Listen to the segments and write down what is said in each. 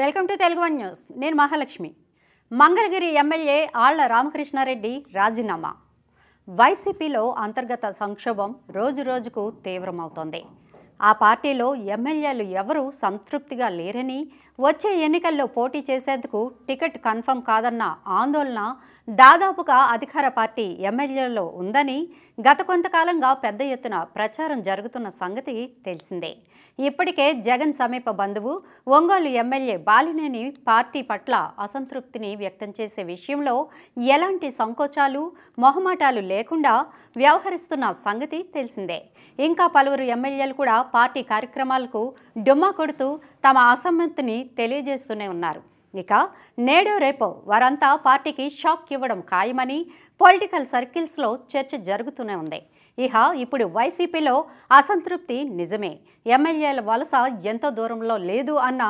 welcome to Telugu one news నేను Mahalakshmi Mangalagiri MLA Alla Ramakrishna Reddy రాజీనామా వైసీపీలో అంతర్గత సంక్షోభం రోజు రోజుకు తీవ్రమవుతోంది ఆ పార్టీలో ఎమ్మెల్యేలు ఎవరూ సంతృప్తిగా లేరని వచ్చే ఎన్నికల్లో పోటీ చేసేందుకు టికెట్ కన్ఫర్మ్ కాదన్న ఆందోళన దాదాపుగా అధికార పార్టీ ఎమ్మెల్యేలలో ఉందని గత కొంతకాలంగా పెద్ద ఎత్తున ప్రచారం జరుగుతున్న సంగతి తెలిసిందే ఇప్పటికే జగన్ సమీప బంధువు ఒంగోలు ఎమ్మెల్యే బాలినేని పార్టీ పట్ల అసంతృప్తిని వ్యక్తం చేసే విషయంలో ఎలాంటి సంకోచాలు మొహమాటాలు లేకుండా వ్యవహరిస్తున్న సంగతి తెలిసిందే ఇంకా పలువురు ఎమ్మెల్యేలు కూడా పార్టీ కార్యక్రమాలకు డుమ్మా కొడుతూ తమ అసమ్మతిని తెలియజేస్తూనే ఉన్నారు ఇక నేడు రేపో వారంతా పార్టీకి షాక్ ఇవ్వడం ఖాయమని పొలిటికల్ సర్కిల్స్లో చర్చ జరుగుతూనే ఉంది ఇహ ఇప్పుడు వైసీపీలో అసంతృప్తి నిజమే ఎమ్మెల్యేల వలస ఎంతో దూరంలో లేదు అన్న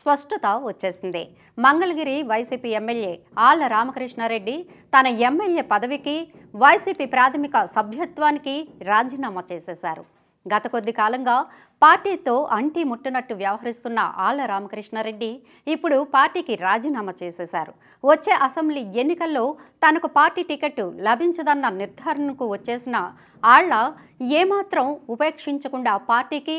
స్పష్టత వచ్చేసింది మంగళగిరి వైసీపీ ఎమ్మెల్యే ఆళ్ల రామకృష్ణారెడ్డి తన ఎమ్మెల్యే పదవికి వైసీపీ ప్రాథమిక సభ్యత్వానికి రాజీనామా చేసేశారు గత కొద్ది కాలంగా పార్టీతో అంటి ముట్టునట్టు వ్యవహరిస్తున్న ఆళ్ల రామకృష్ణారెడ్డి ఇప్పుడు పార్టీకి రాజీనామా చేసేశారు వచ్చే అసెంబ్లీ ఎన్నికల్లో తనకు పార్టీ టికెట్ లభించదన్న నిర్ధారణకు వచ్చేసిన ఆళ్ల ఏమాత్రం ఉపేక్షించకుండా పార్టీకి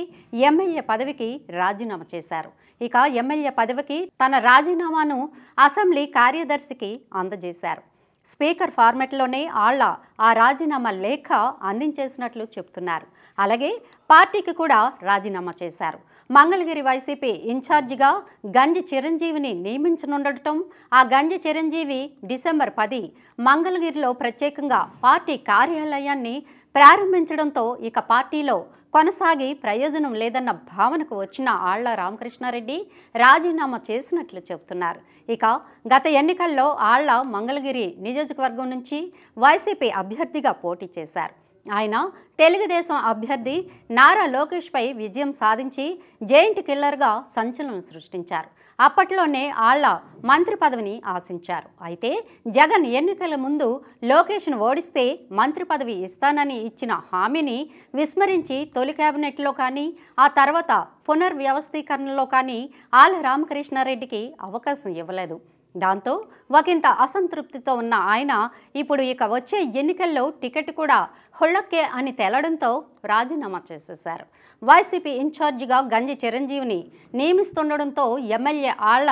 ఎమ్మెల్యే పదవికి రాజీనామా చేశారు ఇక ఎమ్మెల్యే పదవికి తన రాజీనామాను అసెంబ్లీ కార్యదర్శికి అందజేశారు స్పీకర్ ఫార్మెట్లోనే ఆళ్ల ఆ రాజీనామా లేఖ అందించేసినట్లు చెబుతున్నారు అలాగే పార్టీకి కూడా రాజీనామా చేశారు మంగళగిరి వైసీపీ ఇన్ఛార్జిగా గంజి చిరంజీవిని నియమించనుండటం ఆ గంజి చిరంజీవి డిసెంబర్ పది మంగళగిరిలో ప్రత్యేకంగా పార్టీ కార్యాలయాన్ని ప్రారంభించడంతో ఇక పార్టీలో కొనసాగి ప్రయోజనం లేదన్న భావనకు వచ్చిన ఆళ్ల రామకృష్ణారెడ్డి రాజీనామా చేసినట్లు చెబుతున్నారు ఇక గత ఎన్నికల్లో ఆళ్ల మంగళగిరి నియోజకవర్గం నుంచి వైసీపీ అభ్యర్థిగా పోటీ చేశారు ఆయన తెలుగుదేశం అభ్యర్థి నారా లోకేష్పై విజయం సాధించి జైంట్ కిల్లర్గా సంచలనం సృష్టించారు అప్పట్లోనే ఆళ్ల మంత్రి పదవిని ఆశించారు అయితే జగన్ ఎన్నికల ముందు లోకేష్ను ఓడిస్తే మంత్రి పదవి ఇస్తానని ఇచ్చిన హామీని విస్మరించి తొలి కేబినెట్లో కానీ ఆ తర్వాత పునర్వ్యవస్థీకరణలో కానీ ఆళ్ల రామకృష్ణారెడ్డికి అవకాశం ఇవ్వలేదు దాంతో ఒకంత అసంతృప్తితో ఉన్న ఆయన ఇప్పుడు ఇక వచ్చే ఎన్నికల్లో టికెట్ కూడా హొళ్ళక్కే అని తేలడంతో రాజీనామా చేసేశారు వైసీపీ ఇన్ఛార్జిగా గంజి చిరంజీవిని నియమిస్తుండడంతో ఎమ్మెల్యే ఆళ్ల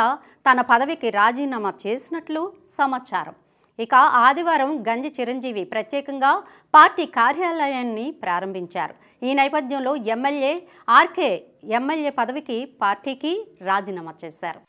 తన పదవికి రాజీనామా చేసినట్లు సమాచారం ఇక ఆదివారం గంజి చిరంజీవి ప్రత్యేకంగా పార్టీ కార్యాలయాన్ని ప్రారంభించారు ఈ నేపథ్యంలో ఎమ్మెల్యే ఆర్కే ఎమ్మెల్యే పదవికి పార్టీకి రాజీనామా చేశారు